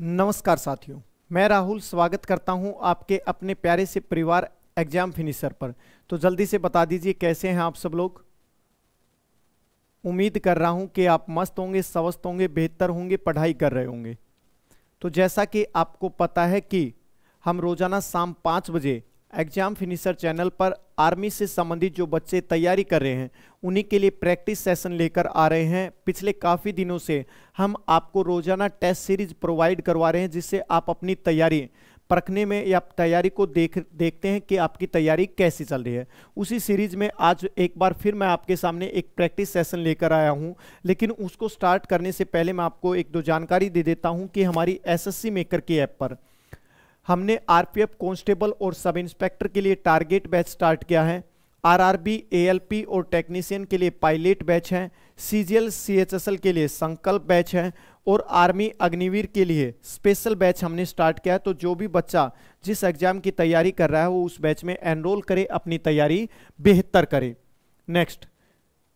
नमस्कार साथियों मैं राहुल स्वागत करता हूं आपके अपने प्यारे से परिवार एग्जाम फिनिशर पर तो जल्दी से बता दीजिए कैसे हैं आप सब लोग उम्मीद कर रहा हूं कि आप मस्त होंगे स्वस्थ होंगे बेहतर होंगे पढ़ाई कर रहे होंगे तो जैसा कि आपको पता है कि हम रोज़ाना शाम पाँच बजे एग्जाम फिनिशर चैनल पर आर्मी से संबंधित जो बच्चे तैयारी कर रहे हैं उन्हीं के लिए प्रैक्टिस सेशन लेकर आ रहे हैं पिछले काफ़ी दिनों से हम आपको रोज़ाना टेस्ट सीरीज प्रोवाइड करवा रहे हैं जिससे आप अपनी तैयारी परखने में या तैयारी को देख देखते हैं कि आपकी तैयारी कैसी चल रही है उसी सीरीज में आज एक बार फिर मैं आपके सामने एक प्रैक्टिस सेशन लेकर आया हूं लेकिन उसको स्टार्ट करने से पहले मैं आपको एक दो जानकारी दे देता हूं कि हमारी एसएससी मेकर की ऐप पर हमने आरपीएफ कांस्टेबल और सब इंस्पेक्टर के लिए टारगेट बैच स्टार्ट किया है आरआरबी, एएलपी और टेक्नीशियन के लिए पायलट बैच है सीजीएल, सीएचएसएल के लिए संकल्प बैच है और आर्मी अग्निवीर के लिए स्पेशल बैच हमने स्टार्ट किया है तो जो भी बच्चा जिस एग्जाम की तैयारी कर रहा है वो उस बैच में एनरोल करे अपनी तैयारी बेहतर करे नेक्स्ट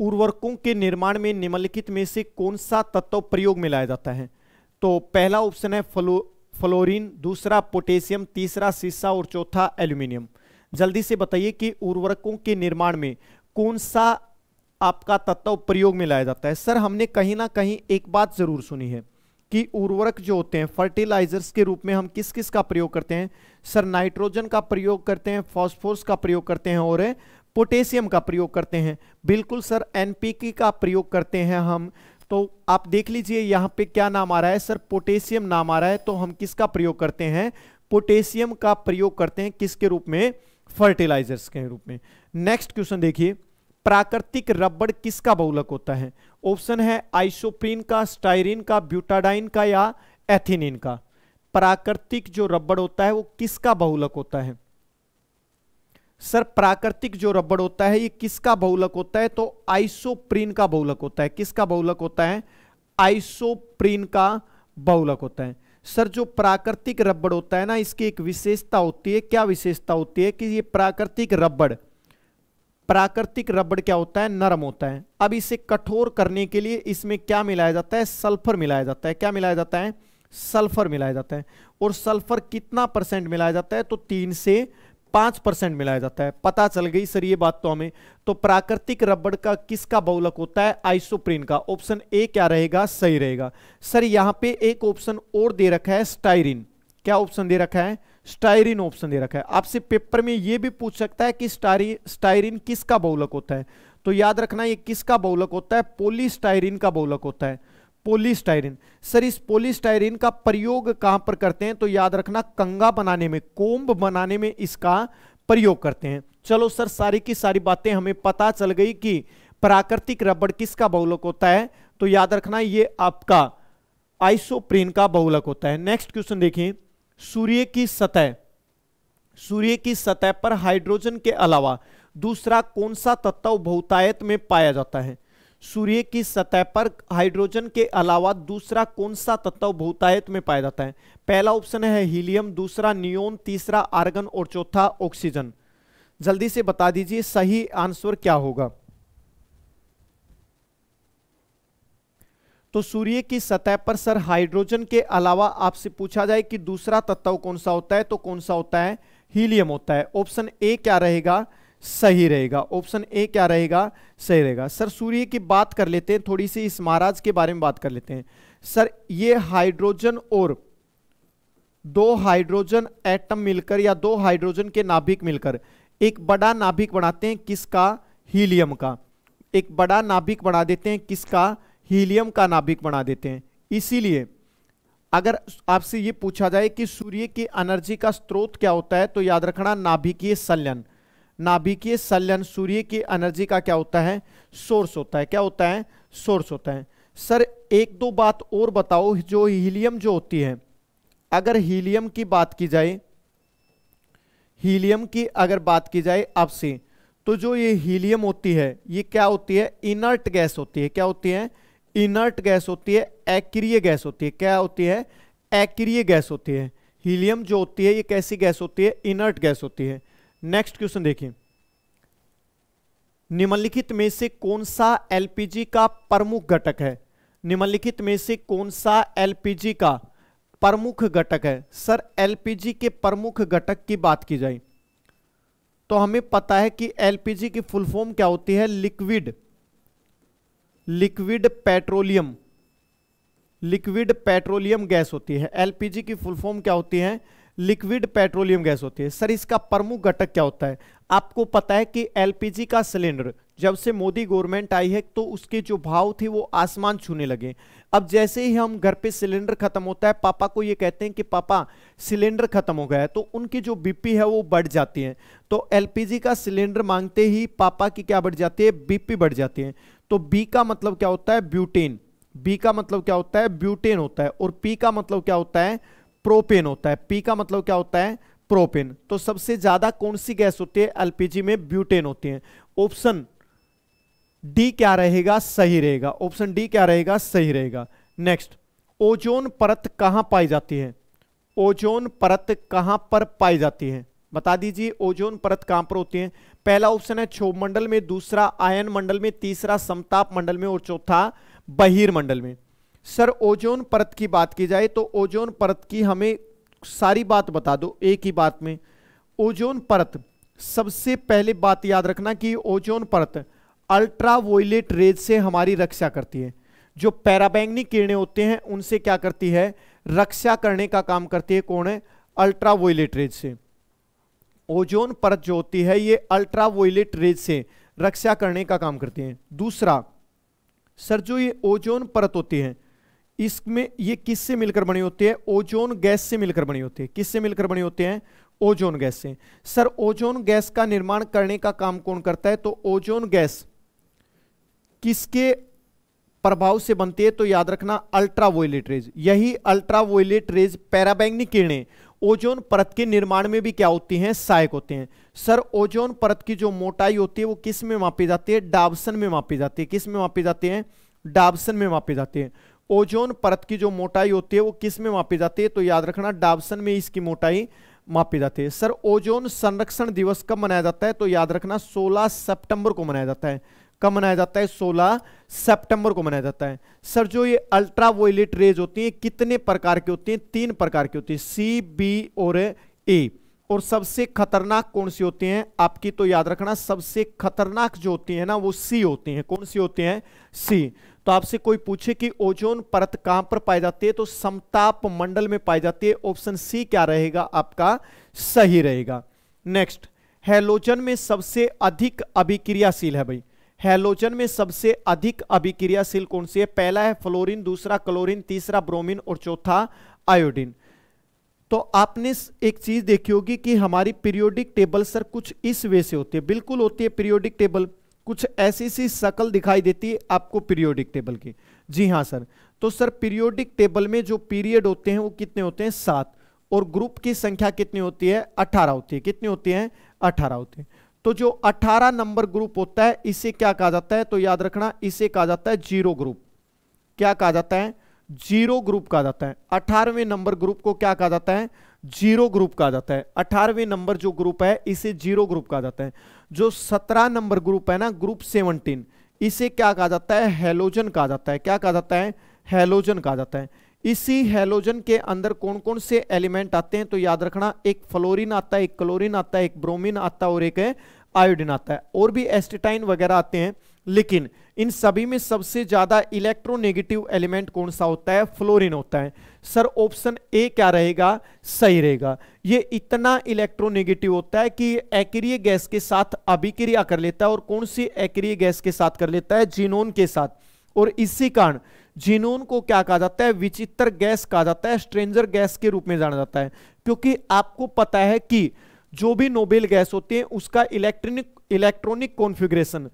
उर्वरकों के निर्माण में निम्नलिखित में से कौन सा तत्व प्रयोग में लाया जाता है तो पहला ऑप्शन है फ्लो फ्लोरीन दूसरा पोटेशियम तीसरा सीसा और चौथा एल्यूमिनियम जल्दी से बताइए कि उर्वरकों के निर्माण में कौन सा आपका तत्व प्रयोग में लाया जाता है सर हमने कहीं ना कहीं एक बात जरूर सुनी है कि उर्वरक जो होते हैं फर्टिलाइजर्स के रूप में हम किस किस का प्रयोग करते हैं सर नाइट्रोजन का प्रयोग करते हैं फॉस्फोरस का प्रयोग करते हैं और पोटेशियम का प्रयोग करते हैं बिल्कुल सर एनपीके का प्रयोग करते हैं हम तो आप देख लीजिए यहां पे क्या नाम आ रहा है सर पोटेशियम नाम आ रहा है तो हम किसका प्रयोग करते हैं पोटेशियम का प्रयोग करते हैं किसके रूप में फर्टिलाइजर्स के रूप में नेक्स्ट क्वेश्चन देखिए प्राकृतिक रबड़ किसका बहुलक होता है ऑप्शन है आइसोप्रीन का स्टाइरिन का ब्यूटाडाइन का या एथिनिन का प्राकृतिक जो रबड़ होता है वो किसका बहुलक होता है सर प्राकृतिक जो रबड़ होता है ये किसका बहुलक होता है तो आइसोप्रीन का बहुलक होता है किसका बहुलक होता है आइसोप्रीन का बहुलक होता है सर जो प्राकृतिक रबड़ होता है ना इसकी एक विशेषता होती है क्या विशेषता होती है कि ये प्राकृतिक रबड़ प्राकृतिक रबड़ क्या होता है नरम होता है अब इसे कठोर करने के लिए इसमें क्या मिलाया जाता है सल्फर मिलाया जाता है क्या मिलाया जाता है सल्फर मिलाया जाता है और सल्फर कितना परसेंट मिलाया जाता है तो तीन से पांच परसेंट मिलाया जाता है पता चल गई सर ये बात तो हमें तो प्राकृतिक रबड़ का किसका बहुलक होता है आइसोप्रीन का ऑप्शन ए क्या रहेगा सही रहेगा सर यहां पे एक ऑप्शन और दे रखा है स्टाइरिन क्या ऑप्शन दे रखा है स्टाइरिन ऑप्शन दे रखा है आपसे पेपर में ये भी पूछ सकता है कि स्टारी स्टाइरिन किसका बहुलक होता है तो याद रखना यह किसका बहुलक होता है पोलिस्टाइरिन का बहुलक होता है पोलिस्टाइरिन सर इस पोलिस्टाइरिन का प्रयोग कहां पर करते हैं तो याद रखना कंगा बनाने में कोम्ब बनाने में इसका प्रयोग करते हैं चलो सर सारी की सारी बातें हमें पता चल गई कि प्राकृतिक रबड़ किसका बहुलक होता है तो याद रखना ये आपका आइसोप्रीन का बहुलक होता है नेक्स्ट क्वेश्चन देखिए सूर्य की सतह सूर्य की सतह पर हाइड्रोजन के अलावा दूसरा कौन सा तत्व बहुतायत में पाया जाता है सूर्य की सतह पर हाइड्रोजन के अलावा दूसरा कौन सा तत्व भूतायत में पाया जाता है पहला ऑप्शन है हीलियम दूसरा नियोन तीसरा आर्गन और चौथा ऑक्सीजन जल्दी से बता दीजिए सही आंसर क्या होगा तो सूर्य की सतह पर सर हाइड्रोजन के अलावा आपसे पूछा जाए कि दूसरा तत्व कौन सा होता है तो कौन सा होता है हीलियम होता है ऑप्शन ए क्या रहेगा सही रहेगा ऑप्शन ए क्या रहेगा सही रहेगा सर सूर्य की बात कर लेते हैं थोड़ी सी इस महाराज के बारे में बात कर लेते हैं सर ये हाइड्रोजन और दो हाइड्रोजन एटम मिलकर या दो हाइड्रोजन के नाभिक मिलकर एक बड़ा नाभिक बनाते हैं किसका हीलियम का एक बड़ा नाभिक बना देते हैं किसका हीलियम का नाभिक बना देते हैं इसीलिए अगर आपसे ये पूछा जाए कि सूर्य की एनर्जी का स्रोत क्या होता है तो याद रखना नाभिकीय संलयन नाभिकीय संलयन सूर्य की एनर्जी का क्या होता है सोर्स होता है क्या होता है सोर्स होता है सर एक दो बात और बताओ जो हीलियम जो होती है अगर हीलियम की बात की जाए हीलियम की अगर बात की जाए आपसे तो जो ये हीलियम होती है ये क्या होती है इनर्ट गैस होती है क्या होती है इनर्ट गैस होती है एक्रिय गैस होती है क्या होती है एक्रिय गैस होती है हीलियम जो होती है ये कैसी गैस होती है इनर्ट गैस होती है नेक्स्ट क्वेश्चन देखिए निम्नलिखित में से कौन सा एलपीजी का प्रमुख घटक है निम्नलिखित में से कौन सा एलपीजी का प्रमुख घटक है सर एलपीजी के प्रमुख घटक की बात की जाए तो हमें पता है कि एलपीजी की फुल फॉर्म क्या होती है liquid liquid petroleum liquid petroleum gas होती है एलपीजी की फुल फॉर्म क्या होती है लिक्विड पेट्रोलियम गैस होती है सर इसका प्रमुख घटक क्या होता है आपको पता है कि एलपीजी का सिलेंडर जब से मोदी गवर्नमेंट आई है तो उसके जो भाव थे वो आसमान छूने लगे अब जैसे ही हम घर पे सिलेंडर खत्म होता है पापा को ये कहते हैं कि पापा सिलेंडर खत्म हो गया है तो उनकी जो बीपी है वो बढ़ जाती है तो एलपीजी का सिलेंडर मांगते ही पापा की क्या बढ़ जाती है बीपी बढ़ जाती है तो बी का मतलब क्या होता है ब्यूटेन बी का मतलब क्या होता है ब्यूटेन होता है और पी का मतलब क्या होता है प्रोपेन होता है पी का मतलब क्या होता है प्रोपेन तो सबसे ज्यादा कौन सी गैस होती है एलपीजी में ब्यूटेन होती है ऑप्शन डी क्या रहेगा सही रहेगा ऑप्शन डी क्या रहेगा सही रहेगा नेक्स्ट ओजोन परत कहां पाई जाती है ओजोन परत कहां पर पाई जाती है बता दीजिए ओजोन परत कहां पर होती है पहला ऑप्शन है क्षोभ मंडल में दूसरा आयन मंडल में तीसरा समताप मंडल में और चौथा बहिर्मंडल में सर ओजोन परत की बात की जाए तो ओजोन परत की हमें सारी बात बता दो एक ही बात में ओजोन परत सबसे पहले बात याद रखना कि ओजोन परत अल्ट्रावोयलेट रेज से हमारी रक्षा करती है जो पैराबैंगनी किरणें होते हैं उनसे क्या करती है रक्षा करने का काम करती है कौन है अल्ट्रावोयलेट रेज से ओजोन परत जो होती है ये अल्ट्रावोयलेट रेज से रक्षा करने का काम करती है दूसरा सर जो ये ओजोन परत होती है इसमें ये किससे मिलकर बनी होती है ओजोन गैस से मिलकर बनी होती है किससे मिलकर बनी होते हैं ओजोन गैस से सर ओजोन गैस का निर्माण करने का काम कौन करता है तो ओजोन गैस किसके प्रभाव से बनती है तो याद रखना वोलेट रेज यही अल्ट्रावोयलेट रेज पैराबैंगनी किरणें ओजोन परत के निर्माण में भी क्या होती हैं सहायक होते हैं सर ओजोन परत की जो मोटाई होती है वो किस में मापी जाती है डाबसन में मापी जाती है किस में मापी जाती है डाबसन में मापी जाती है ओजोन परत की जो मोटाई होती है वो किस में मापी जाती है तो याद रखना डाबसन में इसकी मोटाई मापी जाती है सर ओजोन संरक्षण दिवस कब मनाया जाता है तो याद रखना 16 सितंबर को मनाया जाता है कब मनाया जाता है 16 सितंबर को मनाया जाता है सर जो ये अल्ट्रा वोलेट रेज होती है कितने प्रकार की होती है तीन प्रकार की होती है सी बी और ए और सबसे खतरनाक कौन सी होती हैं आपकी तो याद रखना सबसे खतरनाक जो होती है ना वो सी होती हैं कौन सी होती हैं सी तो आपसे कोई पूछे कि ओजोन परत कहां पर पाई जाती है तो समताप मंडल में पाई जाती है ऑप्शन सी क्या रहेगा आपका सही रहेगा नेक्स्ट हेलोजन में सबसे अधिक अभिक्रियाशील है भाई हेलोजन में सबसे अधिक अभिक्रियाशील कौन सी है पहला है फ्लोरिन दूसरा क्लोरिन तीसरा ब्रोमिन और चौथा आयोडिन तो आपने एक चीज देखी होगी कि हमारी पीरियोडिक टेबल सर कुछ इस वे से होती है बिल्कुल होती है पीरियोडिक टेबल कुछ ऐसी सी सकल दिखाई देती है आपको पीरियोडिक टेबल की जी हाँ सर तो सर पीरियोडिक टेबल में जो पीरियड होते हैं वो कितने होते हैं सात और ग्रुप की संख्या कितनी होती है अठारह होती है कितनी होती है अठारह होती है तो जो अठारह नंबर ग्रुप होता है इसे क्या कहा जाता है तो याद रखना इसे कहा जाता है जीरो ग्रुप क्या कहा जाता है जीरो ग्रुप कहा जाता है अठारहवें नंबर ग्रुप को क्या कहा जाता है जीरो ग्रुप कहा जाता है अठारहवें नंबर जो ग्रुप है इसे जीरो ग्रुप कहा जाता है जो सत्रह नंबर ग्रुप है ना ग्रुप सेवनटीन इसे क्या कहा जाता है हेलोजन कहा जाता है क्या कहा जाता है हेलोजन कहा जाता है इसी हेलोजन के अंदर कौन कौन से एलिमेंट आते हैं तो याद रखना एक फ्लोरिन आता है एक क्लोरिन आता है एक ब्रोमिन आता है और एक आयोडिन आता है और भी एस्टेटाइन वगैरह आते हैं लेकिन इन सभी में सबसे ज्यादा इलेक्ट्रोनेगेटिव एलिमेंट कौन सा होता है फ्लोरीन होता है सर ऑप्शन ए क्या रहेगा सही रहेगा ये इतना इलेक्ट्रोनेगेटिव होता है कि एक्रिय गैस के साथ अभिक्रिया कर लेता है और कौन सी एक्रिय गैस के साथ कर लेता है जीनोन के साथ और इसी कारण जीनोन को क्या कहा जाता है विचित्र गैस कहा जाता है स्ट्रेंजर गैस के रूप में जाना जाता है क्योंकि आपको पता है कि जो भी नोबेल गैस होती है उसका इलेक्ट्रॉनिक इलेक्ट्रॉनिक कॉन्फ़िगरेशन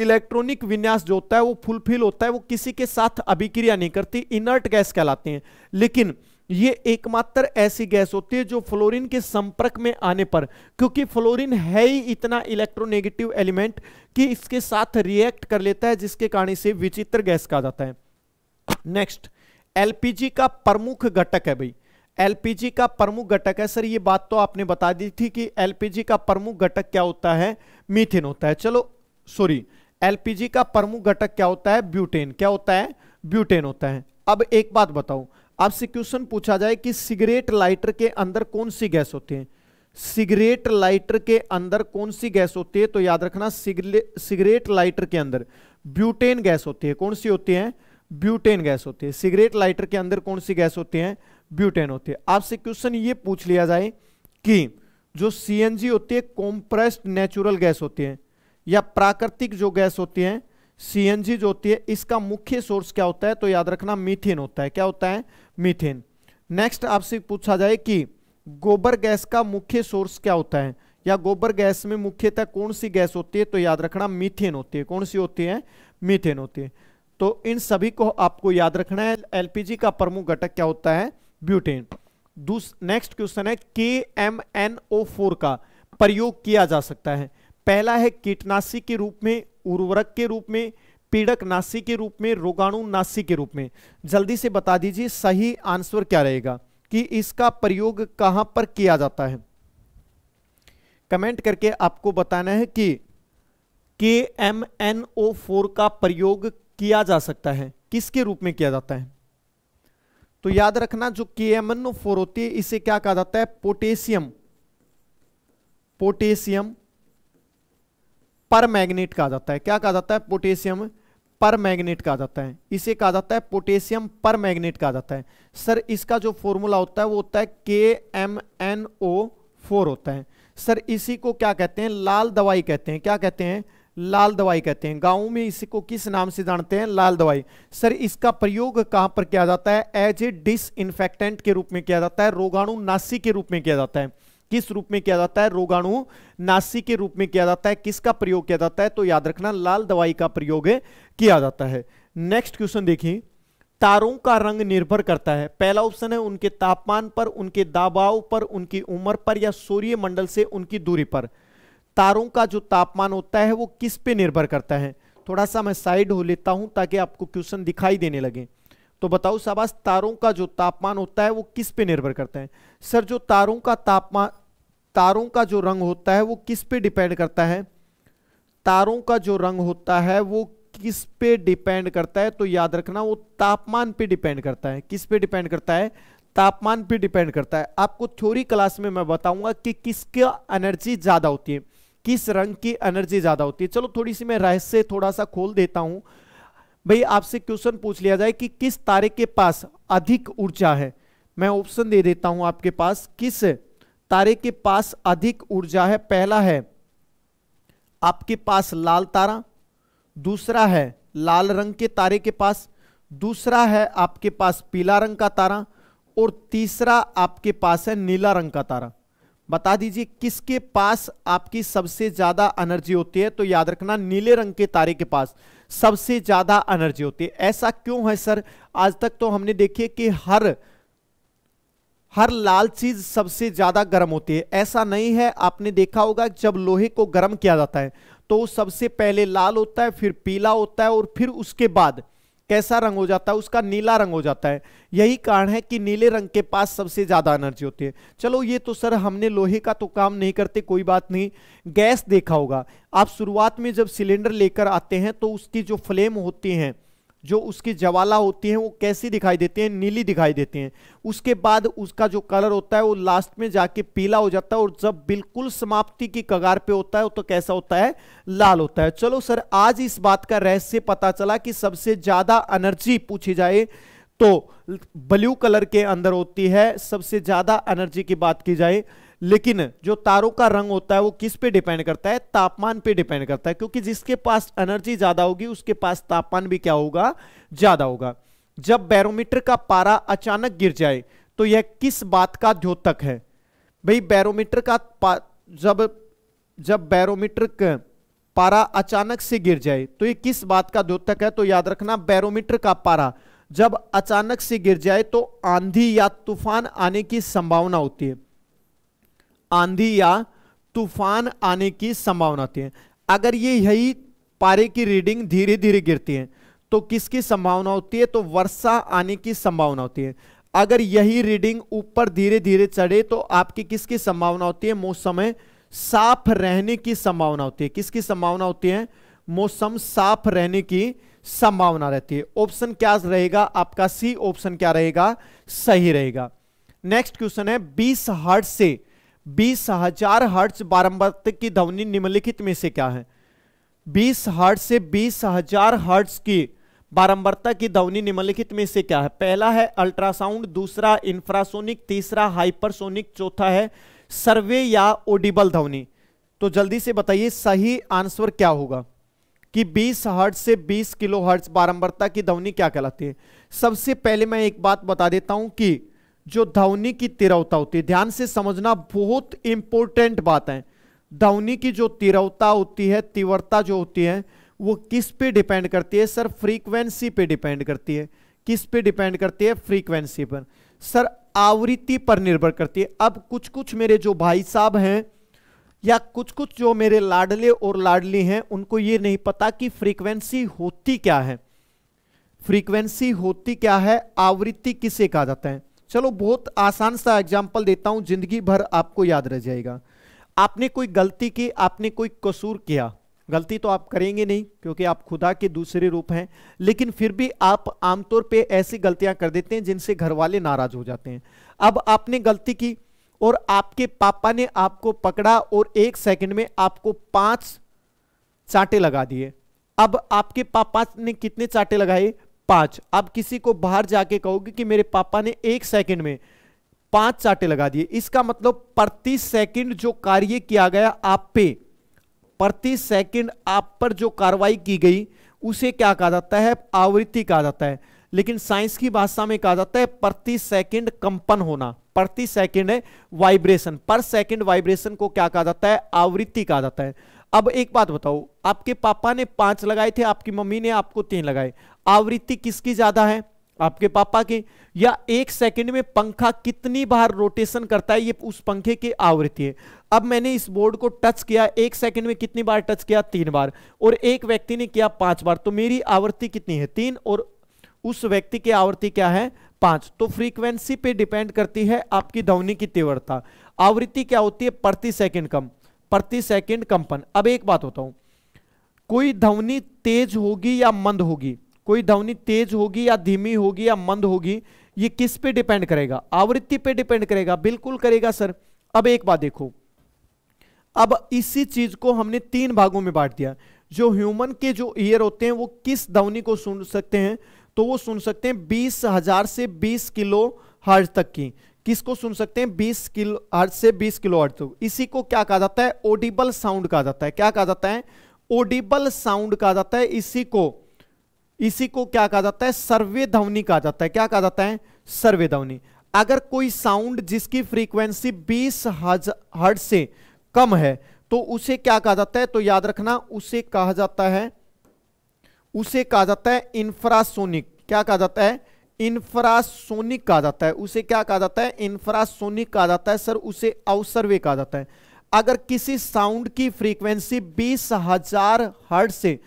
इलेक्ट्रॉनिक विन्यास जो होता है वो फुलफिल होता है वो किसी के साथ अभिक्रिया नहीं करती इनर्ट गैस कहलाती है लेकिन ये एकमात्र ऐसी गैस होती है जो फ्लोरीन के संपर्क में आने पर क्योंकि फ्लोरीन है ही इतना इलेक्ट्रोनेगेटिव एलिमेंट कि इसके साथ रिएक्ट कर लेता है जिसके कारण इसे विचित्र गैस कहा जाता है नेक्स्ट एलपीजी का प्रमुख घटक है भाई एलपीजी का प्रमुख घटक है सर ये बात तो आपने बता दी थी कि एलपीजी का प्रमुख घटक क्या होता है मीथिन होता है चलो सॉरी एलपीजी का प्रमुख घटक क्या होता है ब्यूटेन क्या होता है ब्यूटेन होता है अब एक बात बताओ आपसे क्वेश्चन पूछा जाए कि सिगरेट लाइटर के अंदर कौन सी गैस होती है सिगरेट लाइटर के अंदर कौन सी गैस होती है तो याद रखना सिगरेट लाइटर के अंदर ब्यूटेन गैस होती है कौन सी होती है ब्यूटेन गैस होती है सिगरेट लाइटर के अंदर कौन सी गैस होती है ब्यूटेन होती है आपसे क्वेश्चन ये पूछ लिया जाए कि जो सीएनजी होती है कॉम्प्रेस्ड नेचुरल गैस होती है या प्राकृतिक जो गैस होती है सीएनजी जो होती है इसका मुख्य सोर्स क्या होता है तो याद रखना मीथेन होता है क्या होता है मीथेन नेक्स्ट आपसे पूछा जाए कि गोबर गैस का मुख्य सोर्स क्या होता है या गोबर गैस में मुख्यतः कौन सी गैस होती है तो याद रखना मीथेन होती है कौन सी होती है मीथेन होती है तो इन सभी को आपको याद रखना है एलपीजी का प्रमुख घटक क्या होता है ब्यूटेन नेक्स्ट क्वेश्चन है के एम एन ओ फोर का प्रयोग किया जा सकता है पहला है कीटनाशी के रूप में उर्वरक के रूप में पीड़क नाशी के रूप में रोगाणु नाशी के रूप में जल्दी से बता दीजिए सही आंसर क्या रहेगा कि इसका प्रयोग कहां पर किया जाता है कमेंट करके आपको बताना है कि के एम एन ओ फोर का प्रयोग किया जा सकता है किसके रूप में किया जाता है तो याद रखना जो के एम एन ओ फोर होती है इसे क्या कहा जाता है पोटेशियम पोटेशियम पर मैग्नेट कहा जाता है क्या कहा जाता है पोटेशियम पर मैग्नेट कहा जाता है इसे कहा जाता है पोटेशियम पर मैग्नेट कहा जाता है सर इसका जो फॉर्मूला होता है वो होता है के एम एन ओ फोर होता है सर इसी को क्या कहते हैं लाल दवाई कहते हैं क्या कहते हैं लाल दवाई कहते हैं गांव में इसी को किस नाम से जानते हैं लाल दवाई सर इसका प्रयोग कहां पर किया जाता है एज ए डिस के रूप में किया जाता है रोगाणु नासी के रूप में किया जाता है किस रूप में किया जाता है रोगाणु नासी के रूप में किया जाता है किसका प्रयोग किया जाता है तो याद रखना लाल दवाई का प्रयोग किया जाता है नेक्स्ट क्वेश्चन देखिए तारों का रंग निर्भर करता है पहला ऑप्शन है उनके तापमान पर उनके दबाव पर उनकी उम्र पर या सूर्य मंडल से उनकी दूरी पर तारों का जो तापमान होता है वो किस पे निर्भर करता है थोड़ा सा मैं साइड हो लेता हूं ताकि आपको क्वेश्चन दिखाई देने लगे तो बताओ शाबाश तारों का जो तापमान होता है वो किस पे निर्भर करता है सर जो तारों का तापमान तारों का जो रंग होता है वो किस पे डिपेंड करता है तारों का जो रंग होता है वो किस पे डिपेंड करता है तो याद रखना वो तापमान पे डिपेंड करता है किस पे डिपेंड करता है तापमान पे डिपेंड करता है आपको थ्योरी क्लास में मैं बताऊंगा कि किसका एनर्जी ज़्यादा होती है किस रंग की एनर्जी ज़्यादा होती है चलो थोड़ी सी मैं रहस्य थोड़ा सा खोल देता हूं भाई आपसे क्वेश्चन पूछ लिया जाए कि किस तारे के पास अधिक ऊर्जा है मैं ऑप्शन दे देता हूं आपके पास किस तारे के पास अधिक ऊर्जा है पहला है आपके पास लाल तारा दूसरा है लाल रंग के तारे के पास दूसरा है आपके पास पीला रंग का तारा और तीसरा आपके पास है नीला रंग का तारा बता दीजिए किसके पास आपकी सबसे ज्यादा एनर्जी होती है तो याद रखना नीले रंग के तारे के पास सबसे ज्यादा एनर्जी होती है ऐसा क्यों है सर आज तक तो हमने देखिए कि हर हर लाल चीज सबसे ज्यादा गर्म होती है ऐसा नहीं है आपने देखा होगा जब लोहे को गर्म किया जाता है तो सबसे पहले लाल होता है फिर पीला होता है और फिर उसके बाद कैसा रंग हो जाता है उसका नीला रंग हो जाता है यही कारण है कि नीले रंग के पास सबसे ज़्यादा एनर्जी होती है चलो ये तो सर हमने लोहे का तो काम नहीं करते कोई बात नहीं गैस देखा होगा आप शुरुआत में जब सिलेंडर लेकर आते हैं तो उसकी जो फ्लेम होती है जो उसकी जवाला होती हैं वो कैसी दिखाई देती हैं नीली दिखाई देती हैं उसके बाद उसका जो कलर होता है वो लास्ट में जाके पीला हो जाता है और जब बिल्कुल समाप्ति की कगार पे होता है तो कैसा होता है लाल होता है चलो सर आज इस बात का रहस्य पता चला कि सबसे ज्यादा एनर्जी पूछी जाए तो ब्लू कलर के अंदर होती है सबसे ज्यादा एनर्जी की बात की जाए लेकिन जो तारों का रंग होता है वो किस पे डिपेंड करता है तापमान पे डिपेंड करता है क्योंकि जिसके पास एनर्जी ज्यादा होगी उसके पास तापमान भी क्या होगा ज्यादा होगा जब बैरोमीटर का पारा अचानक गिर जाए तो यह किस बात का द्योतक है भाई बैरोमीटर का जब जब बैरोमीटर पारा अचानक से गिर जाए तो ये किस बात का द्योतक है तो याद रखना बैरोमीटर का पारा जब अचानक से गिर जाए तो आंधी या तूफान आने की संभावना होती है आंधी या तूफान आने की संभावना होती है अगर ये यही पारे की रीडिंग धीरे धीरे गिरती है तो किसकी संभावना होती है तो वर्षा आने की संभावना होती है अगर यही रीडिंग ऊपर धीरे धीरे चढ़े तो आपकी किसकी संभावना होती है मौसम साफ रहने की संभावना होती है किसकी संभावना होती है मौसम साफ रहने की संभावना रहती है ऑप्शन क्या रहेगा आपका सी ऑप्शन क्या रहेगा सही रहेगा नेक्स्ट क्वेश्चन है बीस हर्ट से बीस हजार हर्ट्स बारंबार की ध्वनि निम्नलिखित में से क्या है बीस हर्ट्स से बीस हजार हर्ट्स की बारंबारता की ध्वनि निम्नलिखित में से क्या है पहला है अल्ट्रासाउंड दूसरा इंफ्रासोनिक तीसरा हाइपरसोनिक चौथा है सर्वे या ओडिबल ध्वनि तो जल्दी से बताइए सही आंसर क्या होगा कि 20 हर्ट से 20 किलो हर्ट्ज बारंबारता की ध्वनि क्या कहलाती है सबसे पहले मैं एक बात बता देता हूं कि जो धवनी की तिरवता होती है ध्यान से समझना बहुत इंपॉर्टेंट बात है धवनी की जो तिरवता होती है तीव्रता जो होती है वो किस पे डिपेंड करती है सर फ्रीक्वेंसी पे डिपेंड करती है किस पे डिपेंड करती है फ्रीक्वेंसी पर सर आवृत्ति पर निर्भर करती है अब कुछ कुछ मेरे जो भाई साहब हैं या कुछ कुछ जो मेरे लाडले और लाडली हैं उनको ये नहीं पता कि फ्रीक्वेंसी होती क्या है फ्रीक्वेंसी होती क्या है आवृत्ति किसे कहा जाता है चलो बहुत आसान सा एग्जाम्पल देता हूं जिंदगी भर आपको याद रह जाएगा आपने कोई गलती की आपने कोई कसूर किया गलती तो आप करेंगे नहीं क्योंकि आप खुदा के दूसरे रूप हैं लेकिन फिर भी आप आमतौर पे ऐसी गलतियां कर देते हैं जिनसे घर वाले नाराज हो जाते हैं अब आपने गलती की और आपके पापा ने आपको पकड़ा और एक सेकंड में आपको पांच चांटे लगा दिए अब आपके पापा ने कितने चांटे लगाए पांच आप किसी को बाहर जाके कहोगे कि मेरे पापा ने एक सेकंड में पांच चाटे लगा दिए इसका मतलब प्रति सेकंड जो कार्य किया गया आप पे प्रति सेकंड आप पर जो कार्रवाई की गई उसे क्या कहा जाता है आवृत्ति कहा जाता है लेकिन साइंस की भाषा में कहा जाता है प्रति सेकंड कंपन होना प्रति सेकंड है वाइब्रेशन पर सेकंड वाइब्रेशन को क्या कहा जाता है आवृत्ति कहा जाता है अब एक बात बताओ आपके पापा ने पांच लगाए थे आपकी मम्मी ने आपको तीन लगाए आवृत्ति किसकी ज्यादा है आपके पापा की या एक सेकंड में पंखा कितनी बार रोटेशन करता है ये उस पंखे की आवृत्ति है अब मैंने इस बोर्ड को टच किया एक सेकंड में कितनी बार टच किया तीन बार और एक व्यक्ति ने किया पांच बार तो मेरी आवृत्ति कितनी है तीन और उस व्यक्ति की आवृत्ति क्या है पांच तो फ्रीक्वेंसी पे डिपेंड करती है आपकी ध्वनि की तीव्रता आवृत्ति क्या होती है प्रति सेकंड कम प्रति सेकंड कंपन अब एक बात होता हूं कोई ध्वनि तेज होगी या मंद होगी कोई ध्वनि तेज होगी या धीमी होगी या मंद होगी ये किस पे डिपेंड करेगा आवृत्ति पे डिपेंड करेगा बिल्कुल करेगा सर अब एक बात देखो अब इसी चीज को हमने तीन भागों में बांट दिया जो ह्यूमन के जो ईयर होते हैं वो किस ध्वनि को सुन सकते हैं तो वो सुन सकते हैं बीस से बीस किलो हर्ज तक की किसको सुन सकते हैं बीस किलो हर्ट से बीस किलो हर्ट इसी को क्या कहा जाता है ओडिबल साउंड कहा जाता है क्या कहा जाता है ओडिबल साउंड कहा जाता है इसी को इसी को क्या कहा जाता है सर्वे ध्वनि कहा जाता है क्या कहा जाता है सर्वे ध्वनि अगर कोई साउंड जिसकी फ्रीक्वेंसी बीस हर्ट से कम है तो उसे क्या कहा जाता है तो याद रखना उसे कहा जाता है उसे कहा जाता है इंफ्रासोनिक क्या कहा जाता है इंफ्रासोनिक कहा जाता है उसे क्या कहा जाता है इंफ्रासोनिक कहा जाता है सर उसे अवसर्वे कहा जाता है अगर किसी साउंड की फ्रीक्वेंसी बीस हजार हर्ट से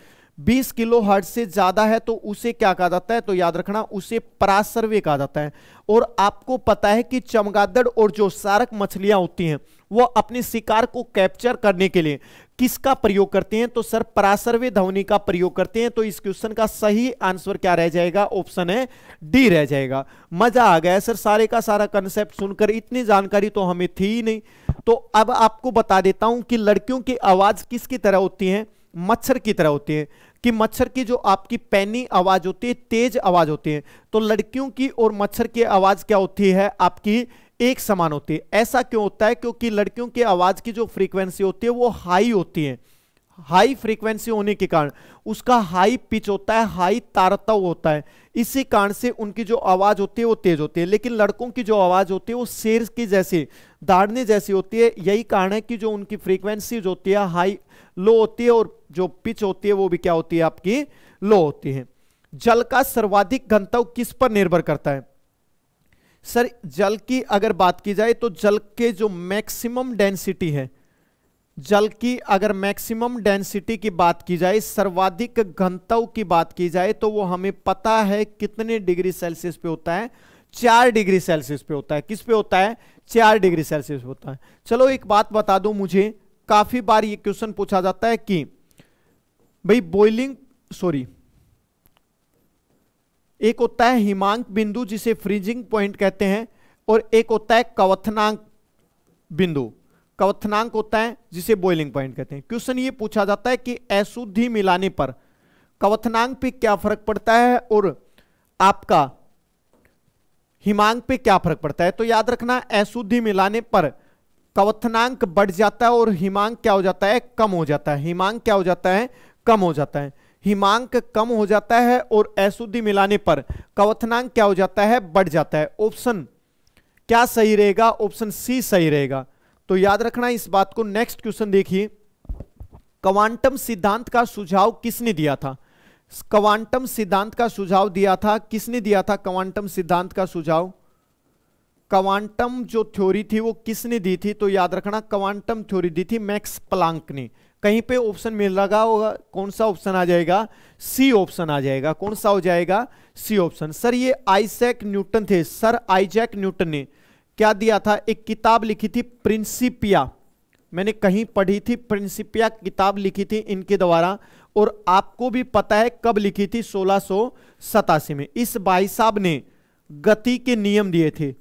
20 किलो हर्ट से ज्यादा है तो उसे क्या कहा जाता है तो याद रखना उसे परासर्वे कहा जाता है और आपको पता है कि चमगादड़ और जो सारक मछलियां होती हैं वह अपने शिकार को कैप्चर करने के लिए किसका प्रयोग करते हैं तो सर परासर्वे ध्वनि का प्रयोग करते हैं तो इस क्वेश्चन का सही आंसर क्या रह जाएगा ऑप्शन है डी रह जाएगा मजा आ गया सर सारे का सारा कंसेप्ट सुनकर इतनी जानकारी तो हमें थी ही नहीं तो अब आपको बता देता हूं कि लड़कियों की आवाज किसकी तरह होती है मच्छर की तरह होती है कि मच्छर की जो आपकी पैनी आवाज होती है तेज आवाज होती है तो लड़कियों की और मच्छर की आवाज क्या होती है आपकी एक समान होती है ऐसा क्यों होता है क्योंकि लड़कियों की आवाज की जो फ्रीक्वेंसी होती है वो हाई होती है हाई फ्रीक्वेंसी होने के कारण उसका हाई पिच होता है हाई तारतव होता है इसी कारण से उनकी जो आवाज़ होती है वो तेज़ होती है लेकिन लड़कों की जो आवाज़ होती है वो शेर की जैसी दाड़ने जैसी होती है यही कारण है कि जो उनकी जो होती है हाई लो होती है और जो पिच होती है वो भी क्या होती है आपकी लो होती है जल का सर्वाधिक घनत्व किस पर निर्भर करता है सर जल की अगर बात की जाए तो जल के जो मैक्सिमम डेंसिटी है जल की अगर मैक्सिमम डेंसिटी की बात की जाए सर्वाधिक घनत्व की बात की जाए तो वो हमें पता है कितने डिग्री सेल्सियस पे होता है चार डिग्री सेल्सियस पे होता है किस पे होता है चार डिग्री सेल्सियस पे होता है चलो एक बात बता दो मुझे काफी बार ये क्वेश्चन पूछा जाता है कि भाई बॉइलिंग सॉरी एक होता है हिमांक बिंदु जिसे फ्रीजिंग पॉइंट कहते हैं और एक होता है कवथनांक बिंदु कवथनांक होता है जिसे बॉइलिंग पॉइंट कहते हैं क्वेश्चन ये पूछा जाता है कि अशुद्धि मिलाने पर कवथनांक पे क्या फर्क पड़ता है और आपका हिमांक पे क्या फर्क पड़ता है तो याद रखना अशुद्धि मिलाने पर कवथनांक बढ़ जाता है और हिमांक क्या हो जाता है कम हो जाता है हिमांक क्या हो जाता है कम हो जाता है हिमांक कम हो जाता है और अशुद्धि मिलाने पर कवथनांक क्या हो जाता है बढ़ जाता है ऑप्शन क्या सही रहेगा ऑप्शन सी सही रहेगा तो याद रखना इस बात को नेक्स्ट क्वेश्चन देखिए क्वांटम सिद्धांत का सुझाव किसने दिया था क्वांटम सिद्धांत का सुझाव दिया था किसने दिया था क्वांटम सिद्धांत का सुझाव क्वांटम जो थ्योरी थी वो किसने दी थी तो याद रखना क्वांटम थ्योरी दी थी मैक्स प्लांक ने कहीं पे ऑप्शन मिल रहा होगा कौन सा ऑप्शन आ जाएगा सी ऑप्शन आ जाएगा कौन सा हो जाएगा सी ऑप्शन सर ये आइजैक न्यूटन थे सर आइजैक न्यूटन ने क्या दिया था एक किताब लिखी थी प्रिंसिपिया मैंने कहीं पढ़ी थी प्रिंसिपिया किताब लिखी थी इनके द्वारा और आपको भी पता है कब लिखी थी सोलह में इस भाई साहब ने गति के नियम दिए थे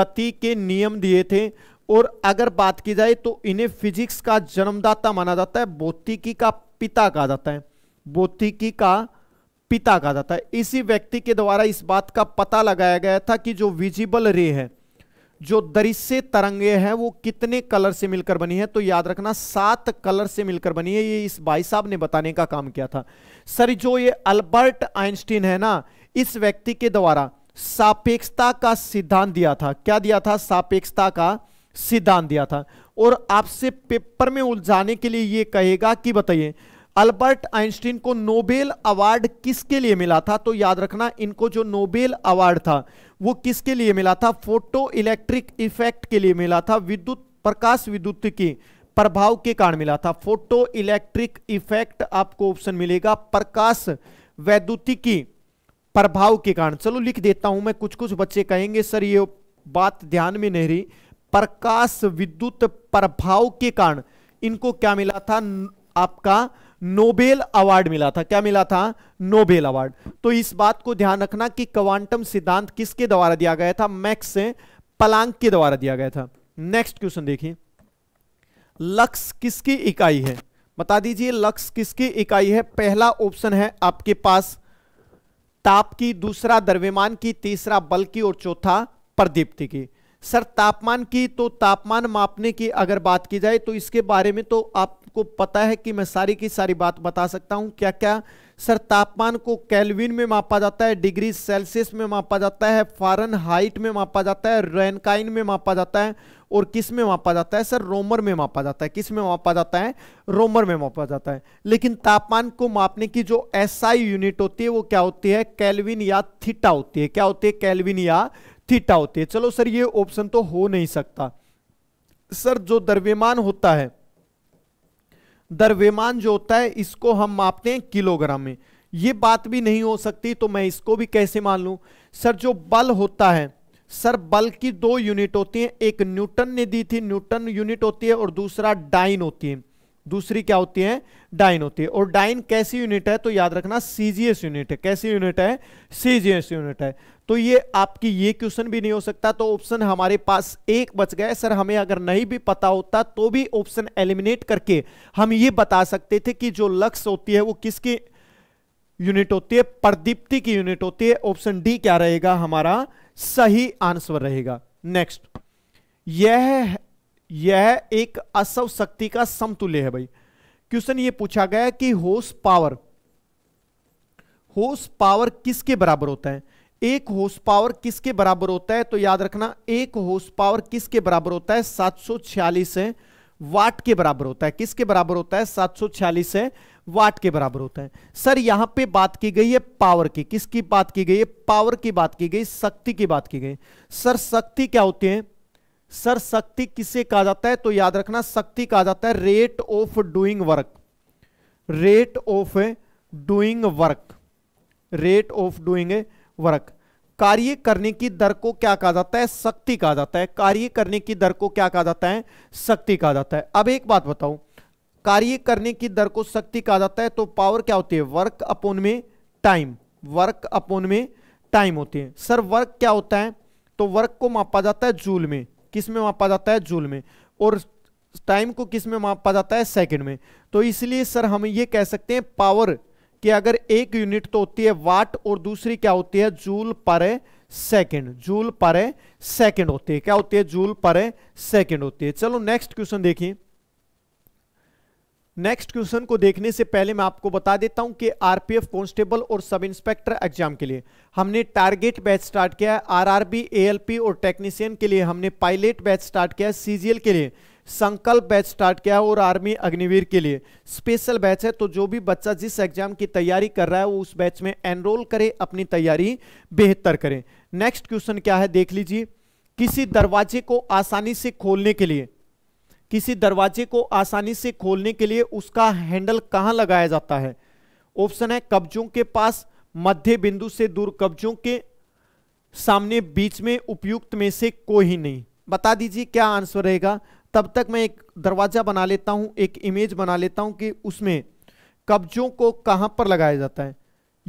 गति के नियम दिए थे और अगर बात की जाए तो इन्हें फिजिक्स का जन्मदाता माना जाता है भौतिकी का पिता कहा जाता है भौतिकी का पिता कहा जाता है इसी व्यक्ति के द्वारा इस बात का पता लगाया गया था कि जो विजिबल रे है जो दृश्य तरंगे हैं वो कितने कलर से मिलकर बनी है तो याद रखना सात कलर से मिलकर बनी है ये इस भाई साहब ने बताने का काम किया था सर जो ये अल्बर्ट आइंस्टीन है ना इस व्यक्ति के द्वारा सापेक्षता का सिद्धांत दिया था क्या दिया था सापेक्षता का सिद्धांत दिया था और आपसे पेपर में उलझाने के लिए यह कहेगा कि बताइए अल्बर्ट आइंस्टीन को नोबेल अवार्ड किसके लिए मिला था तो याद रखना इनको जो नोबेल अवार्ड था वो किसके लिए मिला था फोटो इलेक्ट्रिक इफेक्ट के लिए मिला था विद्युत प्रकाश विद्युत की प्रभाव के कारण मिला था फोटो इलेक्ट्रिक इफेक्ट आपको ऑप्शन मिलेगा प्रकाश वैद्युतिकी प्रभाव के कारण चलो लिख देता हूं मैं कुछ कुछ बच्चे कहेंगे सर ये बात ध्यान में नहीं रही प्रकाश विद्युत प्रभाव के कारण इनको क्या मिला था आपका नोबेल अवार्ड मिला था क्या मिला था नोबेल अवार्ड तो इस बात को ध्यान रखना कि क्वांटम सिद्धांत किसके द्वारा दिया गया था मैक्स पलांग के द्वारा दिया गया था नेक्स्ट क्वेश्चन देखिए लक्ष्य किसकी इकाई है बता दीजिए लक्ष्य किसकी इकाई है पहला ऑप्शन है आपके पास ताप की दूसरा द्रव्यमान की तीसरा बल की और चौथा प्रदीप्ति की सर तापमान की तो तापमान मापने की अगर बात की जाए तो इसके बारे में तो आपको पता है कि मैं सारी की सारी बात बता सकता हूं क्या क्या सर तापमान को कैलविन में मापा जाता है डिग्री सेल्सियस में मापा जाता है फॉरन हाइट में मापा जाता है रैनकाइन में मापा जाता है और किस में मापा जाता है सर रोमर में मापा जाता है किस में मापा जाता है रोमर में मापा जाता है लेकिन तापमान को मापने की जो एसआई यूनिट होती है वो क्या होती है कैलविन या थीटा होती है क्या होती है कैलविन या थीटा होती है चलो सर ये ऑप्शन तो हो नहीं सकता सर जो द्रव्यमान होता है द्रव्यमान जो होता है इसको हम मापते हैं किलोग्राम में ये बात भी नहीं हो सकती तो मैं इसको भी कैसे मान लू सर जो बल होता है सर बल की दो यूनिट होती हैं एक न्यूटन ने दी थी न्यूटन यूनिट होती है और दूसरा डाइन होती है दूसरी क्या होती है डाइन होती है और डाइन कैसी यूनिट है तो याद रखना सीजीएस यूनिट है कैसी यूनिट है सीजीएस यूनिट है तो ये आपकी ये क्वेश्चन भी नहीं हो सकता तो ऑप्शन हमारे पास एक बच गया सर हमें अगर नहीं भी पता होता तो भी ऑप्शन एलिमिनेट करके हम ये बता सकते थे कि जो लक्ष्य होती है वो किसकी यूनिट होती है प्रदीप्ति की यूनिट होती है ऑप्शन डी क्या रहेगा हमारा सही आंसर रहेगा नेक्स्ट यह यह एक असव शक्ति का समतुल्य है भाई क्वेश्चन ये पूछा गया कि होस पावर होस पावर किसके बराबर होता है एक होस पावर किसके बराबर होता है तो याद रखना एक होस पावर किसके बराबर होता है सात सौ है वाट के बराबर होता है किसके बराबर होता है सात सौ है वाट के बराबर होता है सर यहां पे बात की गई है पावर की किसकी बात की गई है पावर की बात की गई शक्ति की बात की गई सर शक्ति क्या होती है सर शक्ति किसे कहा जाता है तो याद रखना शक्ति कहा जाता है rate of doing work rate of doing work rate of doing work कार्य करने की दर को क्या कहा जाता है शक्ति कहा जाता है कार्य करने की दर को क्या कहा जाता है शक्ति कहा जाता है अब एक बात बताऊं कार्य करने की दर को शक्ति कहा जाता है तो पावर क्या होती है वर्क अपोन में टाइम वर्क अपोन में टाइम होती है सर वर्क क्या होता है तो वर्क को मापा जाता है जूल में किस में मापा जाता है जूल में और टाइम को किस में मापा जाता है सेकंड में तो इसलिए सर हम ये कह सकते हैं पावर कि अगर एक यूनिट तो होती है वाट और दूसरी क्या होती है जूल पर सेकेंड जूल पर सेकेंड होती है क्या होती है जूल पर सेकेंड होती है चलो नेक्स्ट क्वेश्चन देखिए नेक्स्ट क्वेश्चन को देखने से पहले मैं आपको बता देता हूं कि आरपीएफ कांस्टेबल और सब इंस्पेक्टर एग्जाम के लिए हमने टारगेट बैच स्टार्ट किया है आरआरबी एएलपी और टेक्नीशियन के लिए हमने पायलट बैच स्टार्ट किया है सीजीएल के लिए संकल्प बैच स्टार्ट किया है और आर्मी अग्निवीर के लिए स्पेशल बैच है तो जो भी बच्चा जिस एग्जाम की तैयारी कर रहा है वो उस बैच में एनरोल करे अपनी तैयारी बेहतर करें नेक्स्ट क्वेश्चन क्या है देख लीजिए किसी दरवाजे को आसानी से खोलने के लिए किसी दरवाजे को आसानी से खोलने के लिए उसका हैंडल कहां लगाया जाता है ऑप्शन है कब्जों के पास मध्य बिंदु से दूर कब्जों के सामने बीच में उपयुक्त में से कोई नहीं बता दीजिए क्या आंसर रहेगा तब तक मैं एक दरवाज़ा बना लेता हूं एक इमेज बना लेता हूं कि उसमें कब्जों को कहां पर लगाया जाता है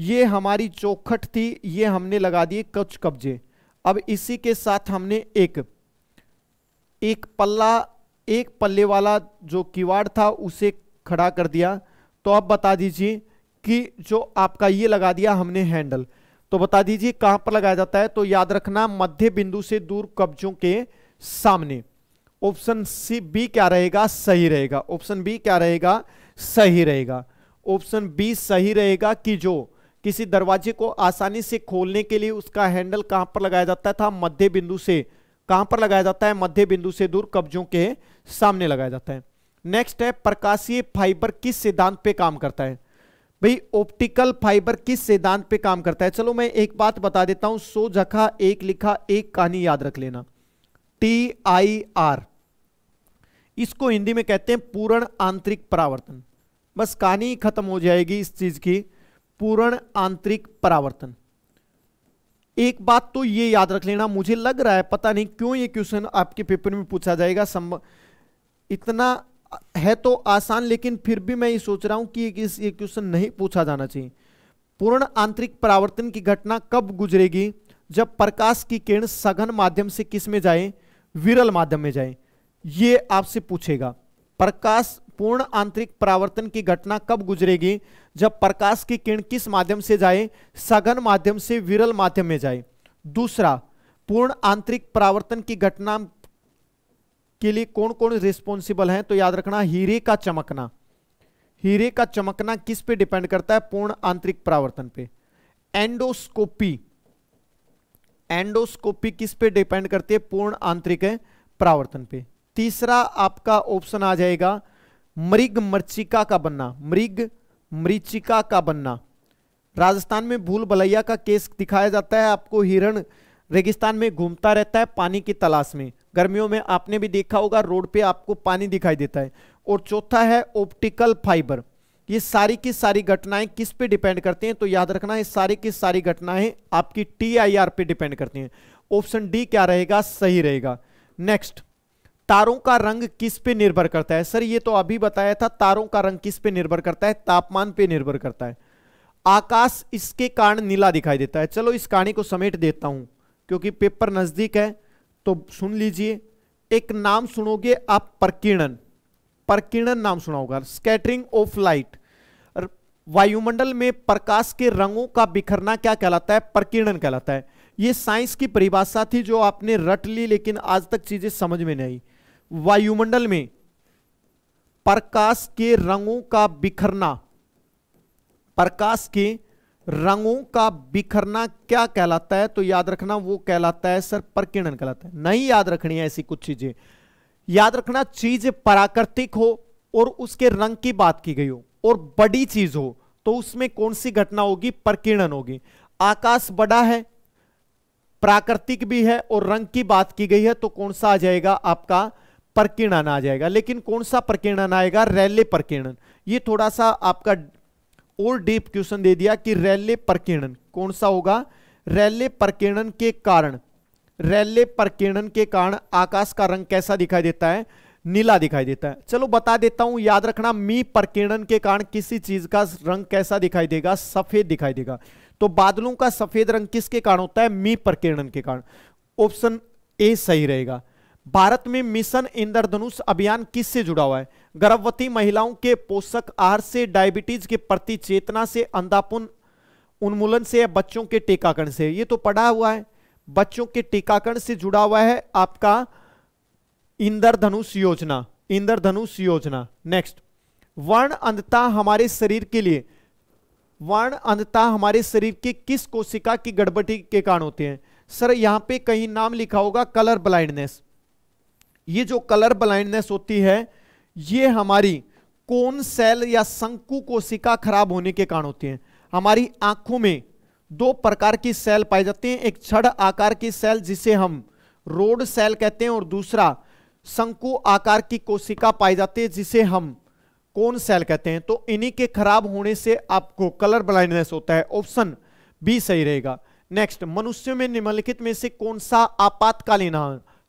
ये हमारी चौखट थी ये हमने लगा दिए कुछ कब्जे अब इसी के साथ हमने एक एक पल्ला एक पल्ले वाला जो किवाड़ था उसे खड़ा कर दिया तो अब बता दीजिए कि जो आपका ये लगा दिया हमने हैंडल तो बता दीजिए कहां पर लगाया जाता है तो याद रखना मध्य बिंदु से दूर कब्जों के सामने ऑप्शन सी बी क्या रहेगा सही रहेगा ऑप्शन बी क्या रहेगा सही रहेगा ऑप्शन बी सही रहेगा कि जो किसी दरवाजे को आसानी से खोलने के लिए उसका हैंडल कहां पर लगाया जाता था मध्य बिंदु से कहां पर लगाया जाता है मध्य बिंदु से दूर कब्जों के सामने लगाया जाता है नेक्स्ट है प्रकाशीय फाइबर किस सिद्धांत पे काम करता है भाई ऑप्टिकल फाइबर किस सिद्धांत पे काम करता है चलो मैं एक बात बता देता हूं सो जखा एक लिखा एक कहानी याद रख लेना टी आई आर इसको हिंदी में कहते हैं पूर्ण आंतरिक परावर्तन बस कहानी खत्म हो जाएगी इस चीज की पूर्ण आंतरिक परावर्तन एक बात तो ये याद रख लेना मुझे लग रहा है पता नहीं क्यों ये क्वेश्चन आपके पेपर में पूछा जाएगा संभव इतना है तो आसान लेकिन फिर भी मैं ये सोच रहा हूं कि ये क्वेश्चन नहीं पूछा जाना चाहिए पूर्ण आंतरिक परावर्तन की घटना कब गुजरेगी जब प्रकाश की किरण सघन माध्यम से किस में जाए विरल माध्यम में जाए ये आपसे पूछेगा प्रकाश पूर्ण आंतरिक परावर्तन की घटना कब गुजरेगी जब प्रकाश की किरण किस माध्यम से जाए सघन माध्यम से विरल माध्यम में जाए दूसरा पूर्ण आंतरिक परावर्तन की घटना के लिए कौन कौन रिस्पॉन्सिबल है तो याद रखना हीरे का चमकना हीरे का चमकना किस पे डिपेंड करता है पूर्ण आंतरिक परावर्तन पे एंडोस्कोपी एंडोस्कोपी किस पे डिपेंड करती है पूर्ण आंतरिक प्रावर्तन पे तीसरा आपका ऑप्शन आ जाएगा मृग मर्चिका का बनना मृग मृचिका का बनना राजस्थान में भूल भलैया का केस दिखाया जाता है आपको हिरण रेगिस्तान में घूमता रहता है पानी की तलाश में गर्मियों में आपने भी देखा होगा रोड पे आपको पानी दिखाई देता है और चौथा है ऑप्टिकल फाइबर ये सारी की सारी घटनाएं किस पे डिपेंड करती हैं तो याद रखना ये सारी की सारी घटनाएं आपकी टीआईआर पे डिपेंड करती हैं ऑप्शन डी क्या रहेगा सही रहेगा नेक्स्ट तारों का रंग किस पे निर्भर करता है सर ये तो अभी बताया था तारों का रंग किस पे निर्भर करता है तापमान पे निर्भर करता है आकाश इसके कारण नीला दिखाई देता है चलो इस कहानी को समेट देता हूं क्योंकि पेपर नजदीक है तो सुन लीजिए एक नाम सुनोगे आप प्रकीर्णन प्रकीर्णन नाम सुना होगा स्कैटरिंग ऑफ लाइट वायुमंडल में प्रकाश के रंगों का बिखरना क्या कहलाता है प्रकीर्णन कहलाता है यह साइंस की परिभाषा थी जो आपने रट ली लेकिन आज तक चीजें समझ में नहीं वायुमंडल में प्रकाश के रंगों का बिखरना प्रकाश के रंगों का बिखरना क्या कहलाता है तो याद रखना वो कहलाता है सर प्रकीर्णन कहलाता है नहीं याद रखनी है ऐसी कुछ चीजें याद रखना चीज प्राकृतिक हो और उसके रंग की बात की गई हो और बड़ी चीज हो तो उसमें कौन सी घटना होगी प्रकीर्णन होगी आकाश बड़ा है प्राकृतिक भी है और रंग की बात की गई है तो कौन सा आ जाएगा आपका प्रकीर्णन आ जाएगा लेकिन कौन सा प्रकीर्णन आएगा रैले प्रकीर्णन ये थोड़ा सा आपका और डीप क्वेश्चन दे दिया कि रैले प्रकीर्णन कौन सा होगा रैले प्रकीर्णन के कारण रैले प्रकीर्णन के कारण आकाश का रंग कैसा दिखाई देता है नीला दिखाई देता है चलो बता देता हूं याद रखना मी प्रकीर्णन के कारण किसी चीज का रंग कैसा दिखाई देगा सफेद दिखाई देगा तो बादलों का सफेद रंग किसके कारण होता है मी प्रकीर्णन के कारण ऑप्शन ए सही रहेगा भारत में मिशन इंद्रधनुष अभियान किससे जुड़ा हुआ है गर्भवती महिलाओं के पोषक आहार से डायबिटीज के प्रति चेतना से अंधापुन उन्मूलन से या बच्चों के टीकाकरण से ये तो पढ़ा हुआ है बच्चों के टीकाकरण से जुड़ा हुआ है आपका इंद्रधनुष योजना इंद्रधनुष योजना नेक्स्ट वर्ण अंधता हमारे शरीर के लिए वर्ण अंधता हमारे शरीर की किस कोशिका की गड़बड़ी के कारण होती है सर यहां पे कहीं नाम लिखा होगा कलर ब्लाइंडनेस ये जो कलर ब्लाइंडनेस होती है ये हमारी कौन सेल या शंकु कोशिका खराब होने के कारण होती है हमारी आंखों में दो प्रकार की सेल पाई जाती हैं एक छड़ आकार की सेल जिसे हम रोड सेल कहते हैं और दूसरा शंकु आकार की कोशिका पाई जाती है जिसे हम कौन सेल कहते हैं तो इन्हीं के खराब होने से आपको कलर ब्लाइंडनेस होता है ऑप्शन बी सही रहेगा नेक्स्ट मनुष्य में निम्नलिखित में से कौन सा आपातकालीन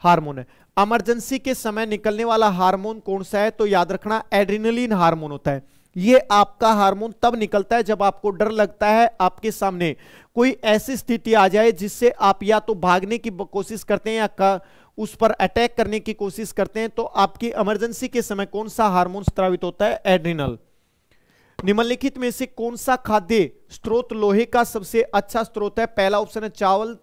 हार्मोन है इमरजेंसी के समय निकलने वाला हार्मोन कौन सा है तो याद रखना एड्रिनलिन हार्मोन होता है ये आपका हार्मोन तब निकलता है जब आपको डर लगता है आपके सामने कोई ऐसी स्थिति आ जाए जिससे आप या तो भागने की कोशिश करते हैं या का उस पर अटैक करने की कोशिश करते हैं तो आपकी इमरजेंसी के समय कौन सा हार्मोन स्त्रावित होता है एड्रिनल निम्नलिखित में से कौन सा खाद्य स्त्रोत लोहे का सबसे अच्छा स्त्रोत है पहला ऑप्शन है चावल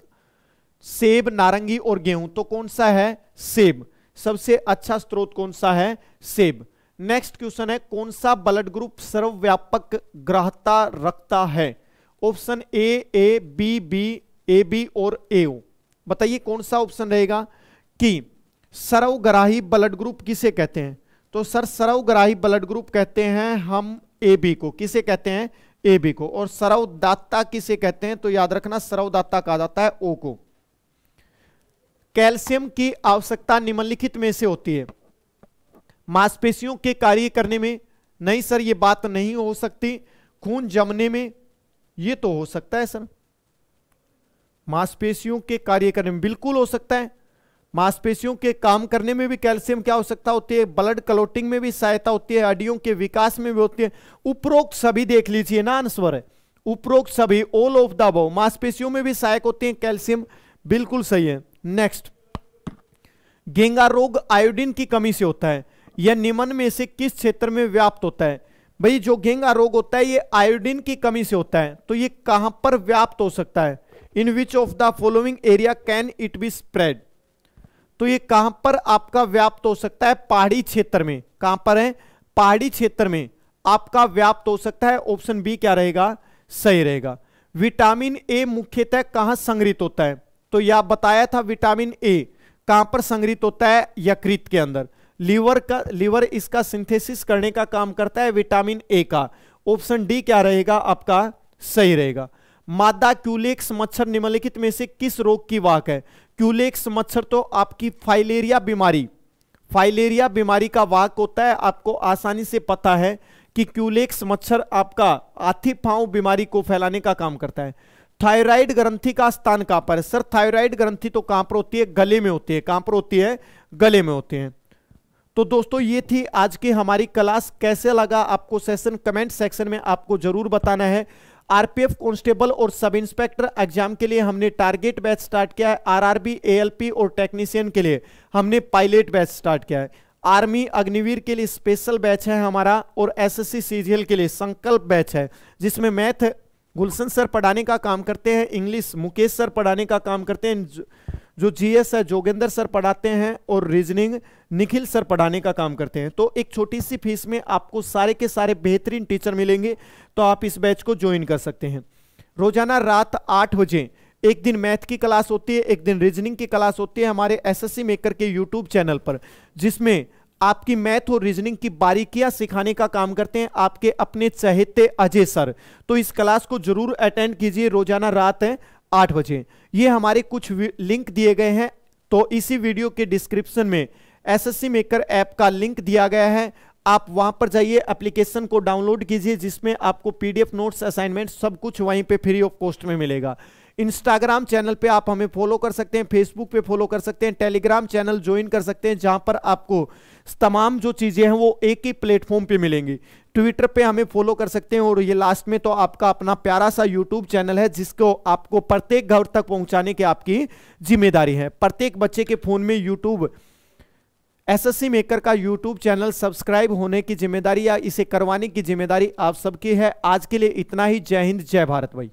सेब नारंगी और गेहूं तो कौन सा है सेब सबसे अच्छा स्त्रोत कौन सा है सेब नेक्स्ट क्वेश्चन है कौन सा ब्लड ग्रुप सर्वव्यापक ग्राहता रखता है option A A B B A B और ए ओ बताइए कौन सा ऑप्शन रहेगा कि सर्वग्राही ब्लड ग्रुप किसे कहते हैं तो सर सर्वग्राही ब्लड ग्रुप कहते हैं हम ए बी को किसे कहते हैं ए बी को और सर्वदाता किसे कहते हैं तो याद रखना सर्वदाता कहा जाता है ओ को कैल्शियम की आवश्यकता निम्नलिखित में से होती है मांसपेशियों के कार्य करने में नहीं सर ये बात नहीं हो सकती खून जमने में ये तो हो सकता है सर मांसपेशियों के कार्य करने में बिल्कुल हो सकता है मांसपेशियों के काम करने में भी कैल्शियम क्या हो सकता होती है ब्लड क्लोटिंग में भी सहायता होती है हड्डियों के विकास में भी होती है उपरोक्त सभी देख लीजिए ना अनस्वर है उपरोक्त सभी ऑल ऑफ द बो मांसपेशियों में भी सहायक होती है कैल्शियम बिल्कुल सही है नेक्स्ट गेंगा रोग आयोडीन की कमी से होता है यह निमन में से किस क्षेत्र में व्याप्त होता है भाई जो घेंगा रोग होता है ये आयोडीन की कमी से होता है तो ये कहां पर व्याप्त हो सकता है in which of the following area can it be spread तो ये कहां पर आपका व्याप्त हो सकता है पहाड़ी क्षेत्र में कहां पर है पहाड़ी क्षेत्र में आपका व्याप्त हो सकता है ऑप्शन बी क्या रहेगा सही रहेगा विटामिन ए मुख्यतः कहां संग्रहित होता है तो यह बताया था विटामिन ए कहां पर संग्रहित होता है यकृत के अंदर लीवर का लीवर इसका सिंथेसिस करने का काम करता है विटामिन ए का ऑप्शन डी क्या रहेगा आपका सही रहेगा मादा क्यूलेक्स मच्छर निम्नलिखित में से किस रोग की वाक है क्यूलेक्स मच्छर तो आपकी फाइलेरिया बीमारी फाइलेरिया बीमारी का वाक होता है आपको आसानी से पता है कि क्यूलेक्स मच्छर आपका आथी फाव बीमारी को फैलाने का काम करता है थायराइड ग्रंथि का स्थान कहां पर है सर थायराइड ग्रंथि तो कहां पर होती है गले में होती है कहां पर होती है गले में होती है तो दोस्तों ये थी आज की हमारी क्लास कैसे लगा आपको सेशन कमेंट सेक्शन में आपको जरूर बताना है आरपीएफ कांस्टेबल और सब इंस्पेक्टर एग्जाम के लिए हमने टारगेट बैच स्टार्ट किया है आरआरबी एएलपी और टेक्नीशियन के लिए हमने पायलट बैच स्टार्ट किया है आर्मी अग्निवीर के लिए स्पेशल बैच है हमारा और एसएससी सीजीएल के लिए संकल्प बैच है जिसमें मैथ गुलशन सर पढ़ाने का काम करते हैं इंग्लिश मुकेश सर पढ़ाने का काम करते हैं जो जीएस है जोगेंद्र सर पढ़ाते हैं और रीजनिंग निखिल सर पढ़ाने का काम करते हैं तो एक छोटी सी फीस में आपको सारे के सारे बेहतरीन टीचर मिलेंगे तो आप इस बैच को ज्वाइन कर सकते हैं रोजाना रात आठ बजे एक दिन मैथ की क्लास होती है एक दिन रीजनिंग की क्लास होती है हमारे एस मेकर के यूट्यूब चैनल पर जिसमें आपकी मैथ और रीजनिंग की बारीकियां सिखाने का काम करते हैं आपके अपने चहेते अजय सर तो इस क्लास को जरूर अटेंड कीजिए रोजाना रात है आठ बजे ये हमारे कुछ लिंक दिए गए हैं तो इसी वीडियो के डिस्क्रिप्शन में एसएससी मेकर ऐप का लिंक दिया गया है आप वहां पर जाइए एप्लीकेशन को डाउनलोड कीजिए जिसमें आपको पीडीएफ नोट्स असाइनमेंट सब कुछ वहीं पे फ्री ऑफ कॉस्ट में मिलेगा इंस्टाग्राम चैनल पे आप हमें फॉलो कर सकते हैं फेसबुक पे फॉलो कर सकते हैं टेलीग्राम चैनल ज्वाइन कर सकते हैं जहां पर आपको तमाम जो चीज़ें हैं वो एक ही प्लेटफॉर्म पे मिलेंगी ट्विटर पे हमें फॉलो कर सकते हैं और ये लास्ट में तो आपका अपना प्यारा सा यूट्यूब चैनल है जिसको आपको प्रत्येक घर तक पहुंचाने की आपकी जिम्मेदारी है प्रत्येक बच्चे के फ़ोन में यूट्यूब एसएससी मेकर का यूट्यूब चैनल सब्सक्राइब होने की जिम्मेदारी या इसे करवाने की जिम्मेदारी आप सबकी है आज के लिए इतना ही जय हिंद जय भारत भाई